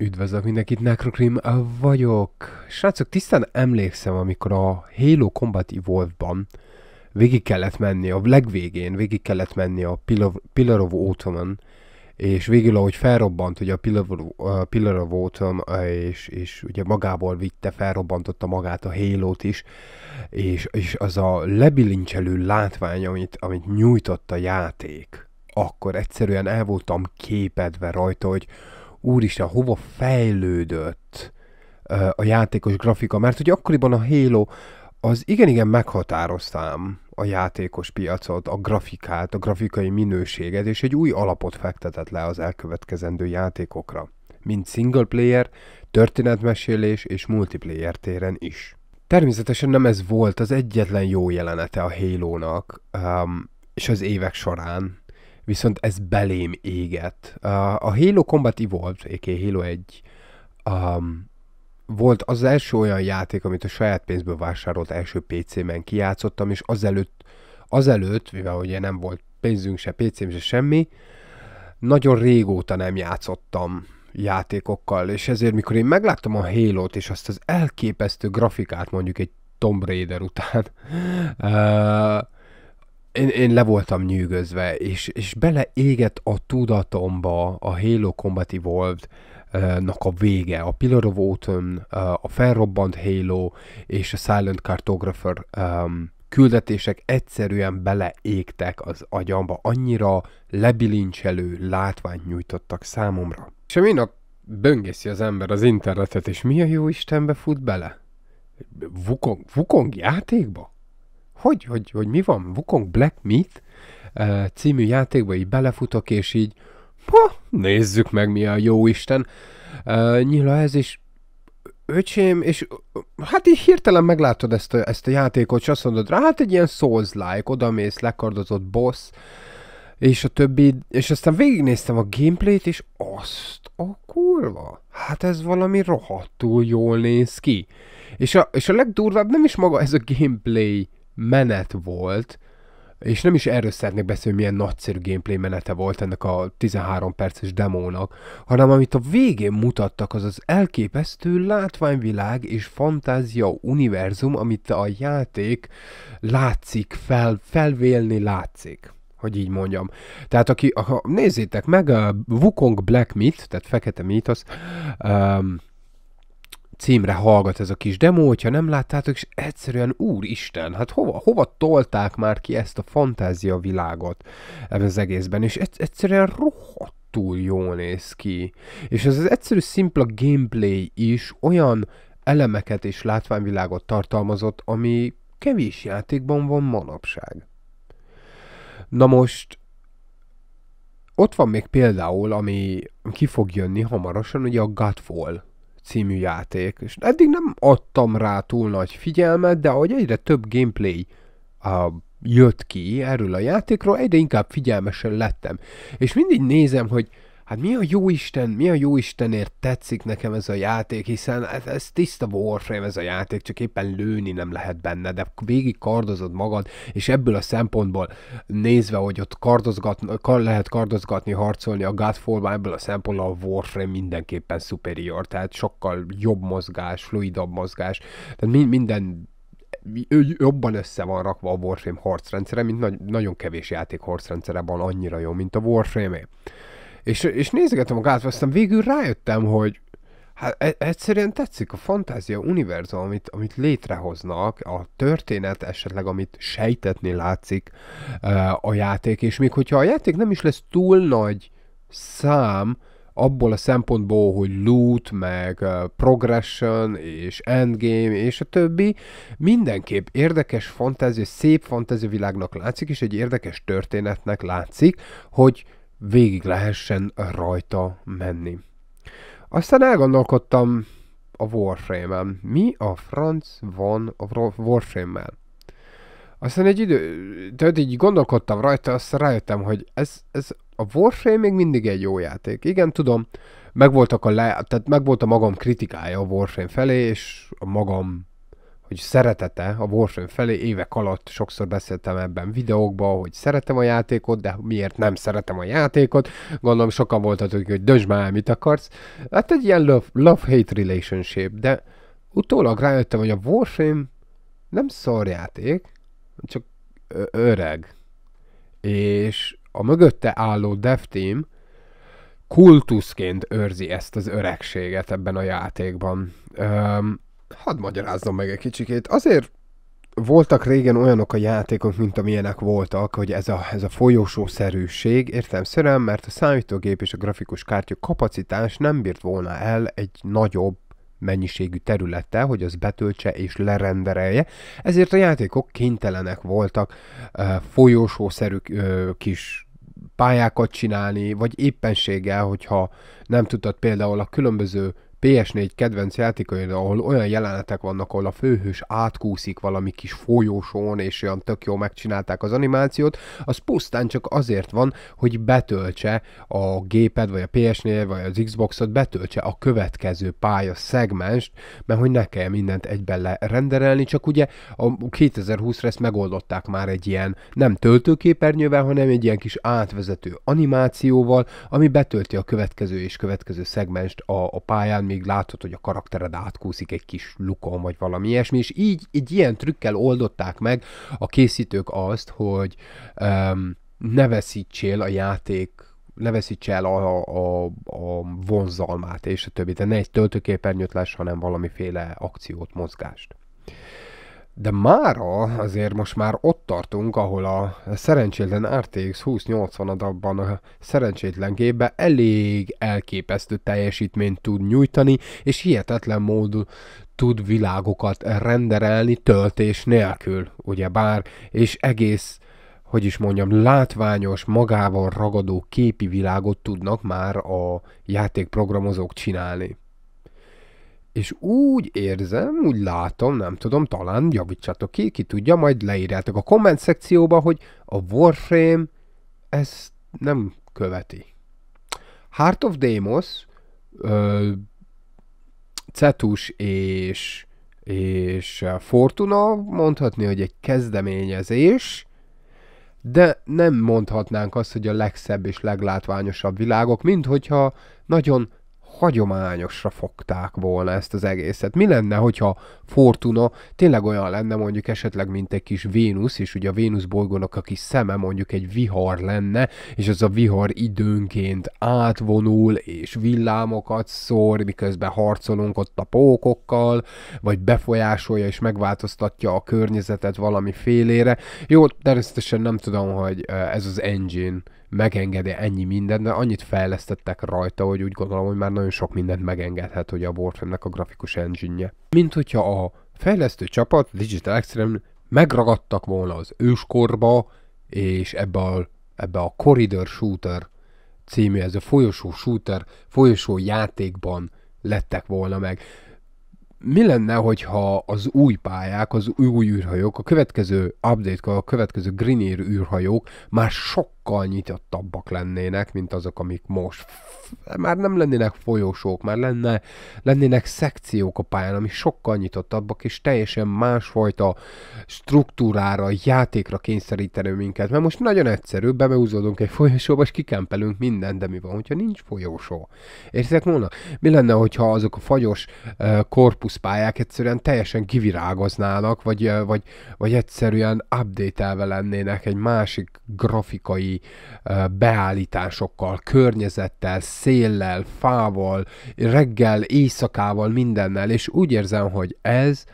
Üdvözlök mindenkit, Necrocrim vagyok. Srácok, tisztán emlékszem, amikor a Halo Combat Evolve-ban végig kellett menni, a legvégén végig kellett menni a Pillar, of Autumn-on, és végül ahogy felrobbant, ugye a Pillar, Pillar of Autumn, és, és ugye magából vitte, felrobbantotta magát a Halo-t is, és, és az a lebilincselő látvány, amit, amit nyújtott a játék, akkor egyszerűen el voltam képedve rajta, hogy úristen, hova fejlődött a játékos grafika, mert ugye akkoriban a Halo az igen-igen meghatároztám a játékos piacot, a grafikát, a grafikai minőséget, és egy új alapot fektetett le az elkövetkezendő játékokra, mint single player, történetmesélés és multiplayer téren is. Természetesen nem ez volt az egyetlen jó jelenete a Halo-nak, um, és az évek során, viszont ez belém éget. A Halo Combat Evolved, a.k.a. Halo 1, um, volt az első olyan játék, amit a saját pénzből vásárolt első PC-ben kijátszottam, és azelőtt, azelőtt, mivel ugye nem volt pénzünk se PC-m se semmi, nagyon régóta nem játszottam játékokkal, és ezért mikor én megláttam a Halo-t, és azt az elképesztő grafikát mondjuk egy Tomb Raider után, uh, én, én le voltam nyűgözve, és, és beleégett a tudatomba a Halo Combat Evolved nak a vége, a Pillar of Autumn, a felrobbant Halo és a Silent Cartographer um, küldetések egyszerűen beleégtek az agyamba, annyira lebilincselő látványt nyújtottak számomra. És a böngészi az ember az internetet, és mi a jó Istenbe fut bele? Vukong, Vukong játékba? hogy, hogy, hogy mi van, Wukong Black Myth című játékba így belefutok, és így, ha, nézzük meg mi a jó Isten. Nyila ez is öcsém, és hát így hirtelen meglátod ezt a, ezt a játékot, és azt mondod rá, hát egy ilyen Souls-like, odamész, lekardozott boss, és a többi, és aztán végignéztem a gameplayt, és azt a kurva, hát ez valami rohadtul jól néz ki. És a, és a legdurvább nem is maga ez a gameplay menet volt, és nem is erről szeretnék beszélni, milyen nagyszerű gameplay menete volt ennek a 13 perces demónak, hanem amit a végén mutattak, az az elképesztő látványvilág és fantázia univerzum, amit a játék látszik, fel, felvélni látszik hogy így mondjam. Tehát aki, ha, nézzétek meg, a Wukong Black Myth, tehát Fekete Mythos, um, címre hallgat ez a kis demo, hogyha nem láttátok, és egyszerűen úristen, hát hova, hova tolták már ki ezt a fantázia világot ebben az egészben, és egyszerűen rohadt túl jól néz ki. És ez az egyszerű szimpla gameplay is olyan elemeket és látványvilágot tartalmazott, ami kevés játékban van manapság. Na most, ott van még például, ami ki fog jönni hamarosan, ugye a Godfall című játék, és eddig nem adtam rá túl nagy figyelmet, de ahogy egyre több gameplay a jött ki erről a játékról, egyre inkább figyelmesen lettem. És mindig nézem, hogy hát mi a jó Isten, mi a jó Istenért tetszik nekem ez a játék, hiszen ez, ez tiszta Warframe ez a játék, csak éppen lőni nem lehet benne, de végig kardozod magad, és ebből a szempontból nézve, hogy ott kardozgat, kar, lehet kardozgatni, harcolni a Godfall, ebből a szempontból a Warframe mindenképpen superior, tehát sokkal jobb mozgás, fluidabb mozgás, tehát mi, minden jobban össze van rakva a Warframe harcrendszere, mint nagy, nagyon kevés játék harcrendszere van annyira jó, mint a Warframe-é. És, és nézegetem a gát, aztán végül rájöttem, hogy hát e, egyszerűen tetszik a fantázia univerzum, amit, amit létrehoznak, a történet esetleg, amit sejtetni látszik e, a játék, és még hogyha a játék nem is lesz túl nagy szám, abból a szempontból, hogy loot, meg e, progression, és endgame, és a többi, mindenképp érdekes fantázia, szép fantázia világnak látszik, és egy érdekes történetnek látszik, hogy végig lehessen rajta menni. Aztán elgondolkodtam a Warframe-en. Mi a franc van a Warframe-mel? Aztán egy idő, tehát így gondolkodtam rajta, aztán rájöttem, hogy ez, ez a Warframe még mindig egy jó játék. Igen, tudom, megvoltak a le, tehát megvolt a magam kritikája a Warframe felé, és a magam hogy szeretete a Warframe felé, évek alatt sokszor beszéltem ebben videókban, hogy szeretem a játékot, de miért nem szeretem a játékot. Gondolom sokan voltatok, hogy dönts már, mit akarsz. Hát egy ilyen love-hate love relationship, de utólag rájöttem, hogy a Warframe nem szarjáték, csak öreg. És a mögötte álló dev team kultuszként őrzi ezt az öregséget ebben a játékban. Um, hadd magyarázzam meg egy kicsikét. Azért voltak régen olyanok a játékok, mint amilyenek voltak, hogy ez a, ez a folyósószerűség értelmszerűen, mert a számítógép és a grafikus kártya kapacitás nem bírt volna el egy nagyobb mennyiségű területtel, hogy az betöltse és lerenderelje, ezért a játékok kénytelenek voltak uh, folyósószerű uh, kis pályákat csinálni, vagy éppenséggel, hogyha nem tudtad például a különböző PS4 kedvenc játékaid, ahol olyan jelenetek vannak, ahol a főhős átkúszik valami kis folyósón, és olyan tök jó megcsinálták az animációt, az pusztán csak azért van, hogy betöltse a géped, vagy a PS4, vagy az Xboxot, betöltse a következő pálya szegmest, mert hogy ne kell mindent egyben lerenderelni, csak ugye a 2020 re ezt megoldották már egy ilyen nem töltőképernyővel, hanem egy ilyen kis átvezető animációval, ami betölti a következő és következő szegmest a, a pályán, még látod, hogy a karaktered átkúszik egy kis lukon, vagy valami ilyesmi, és így egy ilyen trükkel oldották meg a készítők azt, hogy um, ne veszítsél a játék ne veszíts el a, a, a vonzalmát és a többi, de ne egy töltőképernyőt lesz, hanem valamiféle akciót, mozgást. De mára azért most már ott tartunk, ahol a szerencsétlen RTX 2080 abban a szerencsétlen gépbe elég elképesztő teljesítményt tud nyújtani, és hihetetlen módon tud világokat renderelni töltés nélkül, ugye bár, és egész hogy is mondjam, látványos, magával ragadó képi világot tudnak már a játékprogramozók csinálni és úgy érzem, úgy látom, nem tudom, talán javítsatok ki, ki tudja, majd leírjátok a komment szekcióba, hogy a Warframe ezt nem követi. Heart of Demos ö, Cetus és, és Fortuna mondhatni, hogy egy kezdeményezés, de nem mondhatnánk azt, hogy a legszebb és leglátványosabb világok, mint hogyha nagyon hagyományosra fogták volna ezt az egészet. Mi lenne, hogyha Fortuna tényleg olyan lenne mondjuk esetleg, mint egy kis Vénusz, és ugye a Vénusz bolygónak a kis szeme mondjuk egy vihar lenne, és az a vihar időnként átvonul, és villámokat szór, miközben harcolunk ott a pókokkal, vagy befolyásolja és megváltoztatja a környezetet valami félére. Jó, természetesen nem tudom, hogy eh, ez az engine megengedi ennyi mindent, de annyit fejlesztettek rajta, hogy úgy gondolom, hogy már nagyon sok mindent megengedhet, hogy a Warframe-nek a grafikus engine Mint hogyha a fejlesztő csapat, Digital Extreme megragadtak volna az őskorba, és ebbe a, ebbe a Corridor Shooter című, ez a folyosó shooter, folyosó játékban lettek volna meg. Mi lenne, hogyha az új pályák, az új űrhajók, a következő update a következő Green Air űrhajók már sok sokkal nyitottabbak lennének, mint azok, amik most. Már nem lennének folyosók, már lenne, lennének szekciók a pályán, ami sokkal nyitottabbak, és teljesen másfajta struktúrára, játékra kényszerítenő minket. Mert most nagyon egyszerű, bemeúzódunk egy folyosóba, és kikempelünk mindent, de mi van, hogyha nincs folyosó? Érzek volna? Mi lenne, hogyha azok a fagyos korpuszpályák egyszerűen teljesen kivirágoznának, vagy, vagy, vagy egyszerűen update lennének egy másik grafikai beállításokkal, környezettel, széllel, fával, reggel, éjszakával, mindennel, és úgy érzem, hogy ez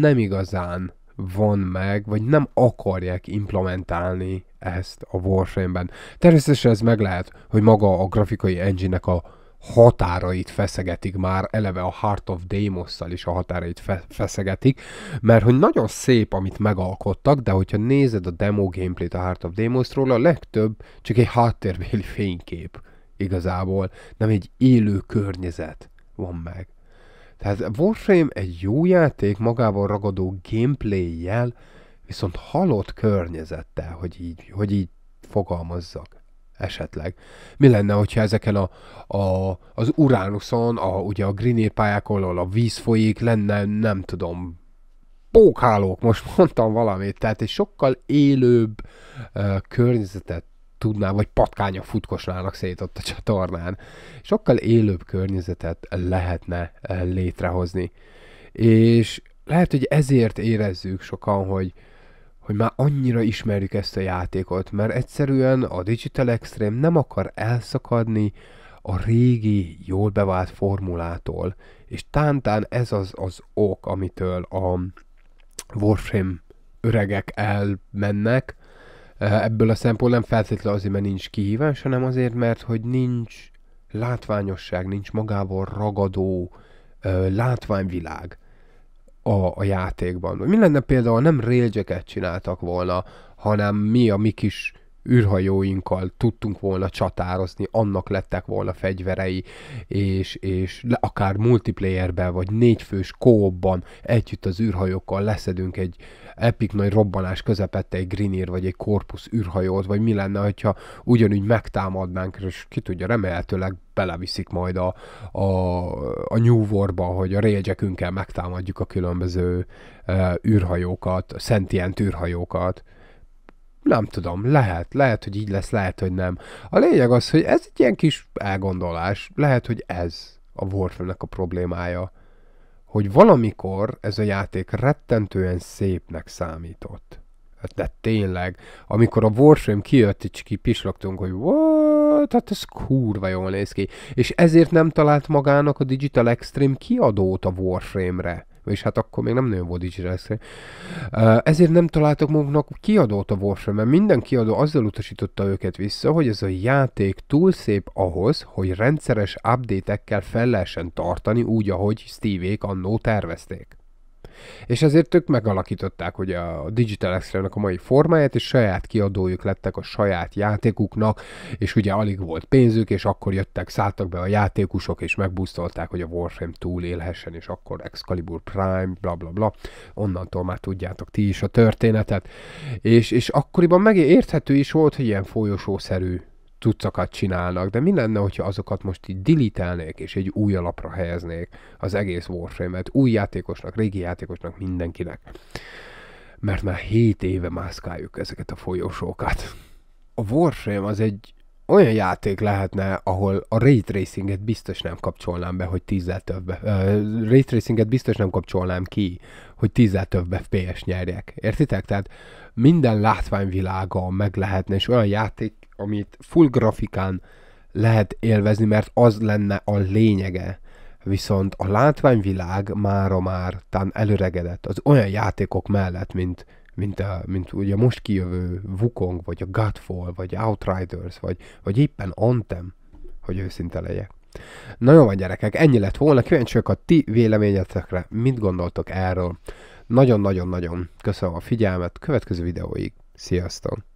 nem igazán van meg, vagy nem akarják implementálni ezt a Warframe-ben. Természetesen ez meg lehet, hogy maga a grafikai engine-nek a határait feszegetik már, eleve a Heart of Deimos-szal is a határait fe- feszegetik, mert hogy nagyon szép, amit megalkottak, de hogyha nézed a demo gameplayt a Heart of Deimos-ról, a legtöbb csak egy háttérbéli fénykép igazából, nem egy élő környezet van meg. Tehát Warframe egy jó játék magával ragadó gameplay-jel, viszont halott környezettel, hogy így, hogy így fogalmazzak esetleg. Mi lenne, hogyha ezeken a, a, az Uránuszon, a, ugye a Griné pályákon, ahol a víz folyik, lenne, nem tudom, pókhálók, most mondtam valamit, tehát egy sokkal élőbb uh, környezetet tudná, vagy patkányok futkosnának szét ott a csatornán. Sokkal élőbb környezetet lehetne létrehozni. És lehet, hogy ezért érezzük sokan, hogy, hogy már annyira ismerjük ezt a játékot, mert egyszerűen a Digital Extreme nem akar elszakadni a régi, jól bevált formulától, és tántán ez az az ok, amitől a Warframe öregek elmennek, ebből a szempontból nem feltétlenül azért, mert nincs kihívás, hanem azért, mert hogy nincs látványosság, nincs magával ragadó látványvilág a, a játékban. Mi lenne például, nem rage csináltak volna, hanem mi a mi kis űrhajóinkkal tudtunk volna csatározni, annak lettek volna fegyverei, és, és akár multiplayerben, vagy négyfős kóban együtt az űrhajókkal leszedünk egy epik nagy robbanás közepette egy Greenir, vagy egy korpus űrhajót, vagy mi lenne, hogyha ugyanúgy megtámadnánk, és ki tudja, remélhetőleg beleviszik majd a, a, a New Warba, hogy a régyekünkkel megtámadjuk a különböző e, űrhajókat, szentient űrhajókat nem tudom, lehet, lehet, hogy így lesz, lehet, hogy nem. A lényeg az, hogy ez egy ilyen kis elgondolás, lehet, hogy ez a warframe a problémája, hogy valamikor ez a játék rettentően szépnek számított. De tényleg, amikor a Warframe kijött, így ki pislogtunk, hogy what, hát ez kurva jól néz ki. És ezért nem talált magának a Digital Extreme kiadót a Warframe-re és hát akkor még nem nagyon volt digitalizálni. Ezért nem találtak maguknak kiadót a Warframe, mert minden kiadó azzal utasította őket vissza, hogy ez a játék túl szép ahhoz, hogy rendszeres update-ekkel fel lehessen tartani úgy, ahogy Steve-ék annó tervezték. És ezért ők megalakították hogy a Digital extra a mai formáját, és saját kiadójuk lettek a saját játékuknak, és ugye alig volt pénzük, és akkor jöttek, szálltak be a játékusok, és megbusztolták, hogy a Warframe túlélhessen, és akkor Excalibur Prime, bla bla bla. Onnantól már tudjátok ti is a történetet. És, és akkoriban megérthető is volt, hogy ilyen folyosószerű cuccokat csinálnak, de mi lenne, hogyha azokat most így dilitelnék, és egy új alapra helyeznék az egész Warframe-et, új játékosnak, régi játékosnak, mindenkinek. Mert már 7 éve mászkáljuk ezeket a folyosókat. A Warframe az egy olyan játék lehetne, ahol a ray tracinget biztos nem kapcsolnám be, hogy tízzel több. Uh, ray tracinget biztos nem kapcsolnám ki, hogy tízzel több FPS nyerjek. Értitek? Tehát minden látványvilága meg lehetne, és olyan játék amit full grafikán lehet élvezni, mert az lenne a lényege. Viszont a látványvilág mára már tán előregedett az olyan játékok mellett, mint, mint, a, mint ugye most kijövő Wukong, vagy a Godfall, vagy Outriders, vagy, vagy éppen Anthem, hogy őszinte legyek. Na jó van gyerekek, ennyi lett volna, kíváncsiak a ti véleményetekre, mit gondoltok erről. Nagyon-nagyon-nagyon köszönöm a figyelmet, következő videóig. Sziasztok!